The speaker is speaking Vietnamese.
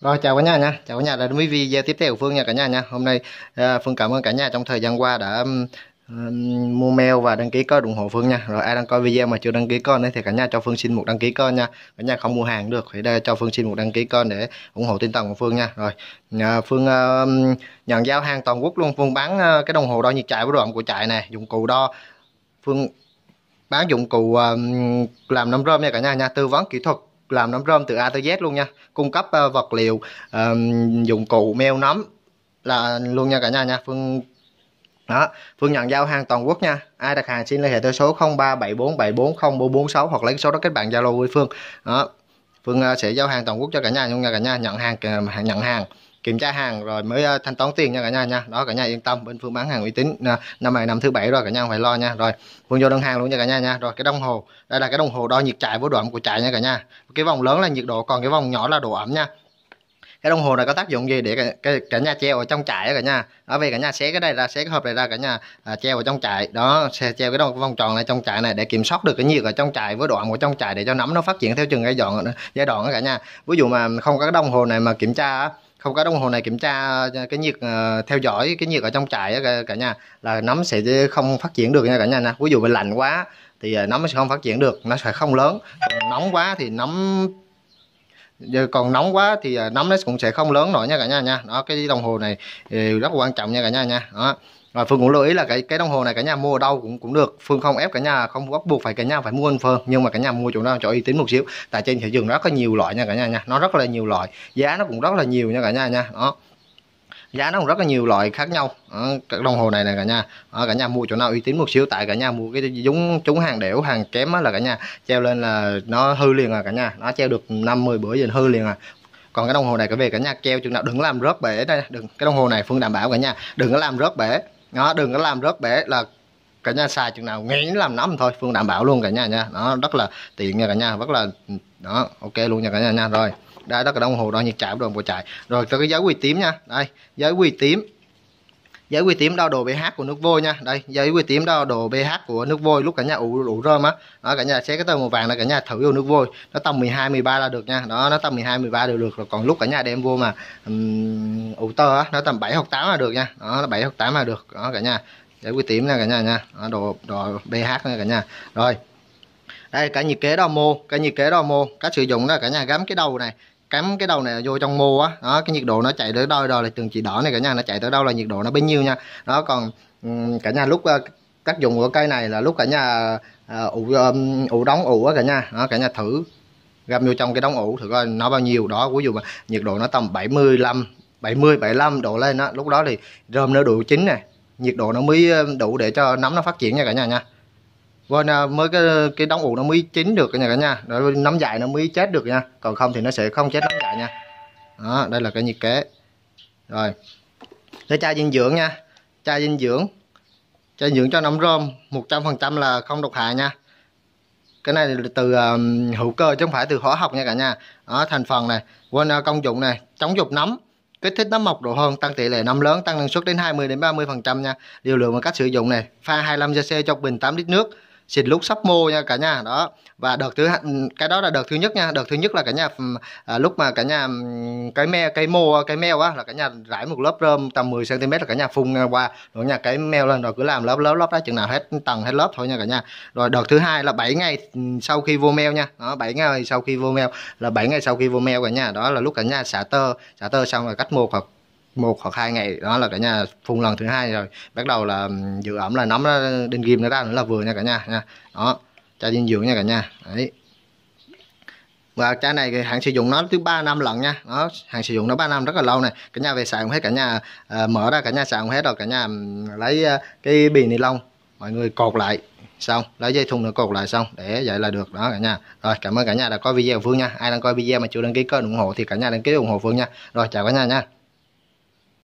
Rồi chào cả nhà nha, chào cả nhà đến với video tiếp theo của Phương nha cả nhà nha. Hôm nay à, Phương cảm ơn cả nhà trong thời gian qua đã mua mail và đăng ký kênh ủng hộ Phương nha. Rồi ai đang coi video mà chưa đăng ký kênh thì cả nhà cho Phương xin một đăng ký kênh nha. Cả nhà không mua hàng được thì đây cho Phương xin một đăng ký kênh để ủng hộ tin thần của Phương nha. Rồi à, Phương à, nhận giao hàng toàn quốc luôn. Phương bán cái đồng hồ đo nhiệt chạy với đồ ẩm của chạy này, dụng cụ đo. Phương bán dụng cụ làm nấm rơm nha cả nhà nha, tư vấn kỹ thuật làm nấm rơm từ A tới Z luôn nha cung cấp uh, vật liệu uh, dụng cụ meo nấm là luôn nha cả nhà nha Phương đó Phương nhận giao hàng toàn quốc nha ai đặt hàng xin liên hệ tới số 0374740446 hoặc lấy số đó kết bạn Zalo với Phương đó Phương uh, sẽ giao hàng toàn quốc cho cả nhà luôn nha cả nhà nhận hàng ờ, nhận hàng kiểm tra hàng rồi mới ờ, thanh toán tiền nha cả nhà nha đó cả nhà yên tâm bên phương bán hàng uy tín năm này năm thứ bảy rồi cả nhà không phải lo nha rồi phương vô đơn hàng luôn nha cả nhà nha rồi cái đồng hồ đây là cái đồng hồ đo nhiệt chạy với độ ẩm của chạy nha cả nhà cái vòng lớn là nhiệt độ còn cái vòng nhỏ là độ ẩm nha cái đồng hồ này có tác dụng gì để cả, cả, nhà treo ở trong trại cả nhà ở về cả nhà xé cái đây ra xé cái hộp này ra cả nhà à, treo ở trong trại đó xe treo cái đồng vòng tròn này trong trại này để kiểm soát được cái nhiệt ở trong trại với đoạn của trong trại để cho nấm nó phát triển theo từng giai đoạn giai đoạn đó cả nhà ví dụ mà không có cái đồng hồ này mà kiểm tra không có đồng hồ này kiểm tra ờ, cái nhiệt ờ, theo dõi cái nhiệt ở trong trại cả, cả nhà là nấm sẽ không phát triển được nha cả nhà nè ví dụ mình lạnh quá thì ờ, nấm sẽ không phát triển được nó sẽ không lớn nóng quá thì nấm giờ còn nóng quá thì à, nấm nó cũng sẽ không lớn nổi nha cả nhà nha đó cái đồng hồ này ừ, rất quan trọng nha cả nhà nha đó và phương cũng lưu ý là cái cái đồng hồ này cả nhà mua ở đâu cũng cũng được phương không ép cả nhà không bắt buộc phải cả nhà phải mua anh phương nhưng mà cả nhà mua chỗ nào chỗ uy tín một xíu tại trên thị trường nó có nhiều loại nha cả nhà nha nó rất là nhiều loại giá nó cũng rất là nhiều nha cả nhà nha đó giá nó cũng rất là nhiều loại khác nhau ở các đồng hồ này nè cả nhà ở cả nhà mua chỗ nào uy tín một xíu tại cả nhà mua cái giống chúng hàng đẻo hàng kém là cả nhà treo lên là nó hư liền à cả nhà nó treo được 50 bữa giờ hư liền à còn cái đồng hồ này cả về cả nhà treo chừng nào đừng làm rớt bể đây đừng cái đồng hồ này phương đảm bảo cả nhà đừng có làm rớt bể nó đừng có làm rớt bể là cả nhà xài chừng nào nghĩ làm nắm thôi phương đảm bảo luôn cả nhà nha nó rất là tiện nha cả nhà rất là đó ok luôn nha cả nhà nha rồi đây đó cái đồng hồ đo nhiệt chạm rồi bộ chạy rồi tới cái giấy quỳ tím nha đây giấy quỳ tím giấy quỳ tím đo độ pH của nước vôi nha đây giấy quỳ tím đo độ pH của nước vôi lúc cả nhà ủ ủ rơm á đó cả nhà xé cái tờ màu vàng là cả nhà thử vô nước vôi nó tầm 12 13 là được nha đó nó tầm 12 13 đều được rồi còn lúc cả nhà đem vô mà um, ủ tơ á nó tầm 7 hoặc 8 là được nha đó nó 7 hoặc 8 là được đó cả nhà giấy quỳ tím nha cả nhà nha đó, độ độ pH nha cả nhà rồi đây cái nhiệt kế đo mô cái nhiệt kế đo mô cách sử dụng là cả nhà gắm cái đầu này cắm cái đầu này vô trong mô á đó cái nhiệt độ nó chạy tới đâu rồi là từng chỉ đỏ này cả nhà nó chạy tới đâu là nhiệt độ nó bấy nhiêu nha đó còn cả nhà lúc tác ờ, dụng của cây này là lúc cả nhà ờ, ủ ủ đóng ủ á cả nhà đó, cả nhà thử găm vô trong cái đóng ủ thử coi nó bao nhiêu đó ví dụ mà nhiệt độ nó tầm 75 70 75 độ lên đó lúc đó thì rơm nó đủ chín này nhiệt độ nó mới đủ để cho nấm nó phát triển nha cả nhà nha rồi vâng, là mới cái cái đóng ủ nó mới chín được cả nhà cả nhà đó, nấm dài nó mới chết được nha còn không thì nó sẽ không chết nấm dài nha đó đây là cái nhiệt kế rồi cái chai dinh dưỡng nha chai dinh dưỡng chai dinh dưỡng cho nấm rơm 100% là không độc hại nha cái này là từ um, hữu cơ chứ không phải từ hóa học nha cả nhà đó, thành phần này quên à, công dụng này chống dục nấm kích thích nấm mọc độ hơn tăng tỷ lệ nấm lớn tăng năng suất đến 20 đến 30 phần trăm nha liều lượng và cách sử dụng này pha 25 cc cho bình 8 lít nước xịt lúc sắp mô nha cả nhà đó và đợt thứ cái đó là đợt thứ nhất nha đợt thứ nhất là cả nhà à, lúc mà cả nhà cái me cái mô cái meo á là cả nhà rải một lớp rơm tầm 10 cm là cả nhà phun qua rồi nhà cái meo lên rồi cứ làm lớp lớp lớp đó chừng nào hết tầng hết lớp thôi nha cả nhà rồi đợt thứ hai là 7 ngày sau khi vô meo nha đó 7 ngày sau khi vô meo là 7 ngày sau khi vô meo cả nhà đó là lúc cả nhà xả tơ xả tơ xong rồi cắt một hoặc một hoặc hai ngày đó là cả nhà phun lần thứ hai rồi bắt đầu là giữ ẩm là nấm nó đinh ghim nó ra nữa là vừa nha cả nhà nha đó chai dinh dưỡng nha cả nhà đấy và chai này hạn sử dụng nó thứ ba năm lần nha nó hạn sử dụng nó 3 năm rất là lâu này cả nhà về xài cũng hết cả nhà à, mở ra cả nhà xài cũng hết rồi cả nhà lấy à, cái bì ni lông mọi người cột lại xong lấy dây thun nữa cột lại xong để vậy là được đó cả nhà rồi cảm ơn cả nhà đã coi video của Phương nha ai đang coi video mà chưa đăng ký kênh ủng hộ thì cả nhà đăng ký ủng hộ Phương nha rồi chào cả nhà nha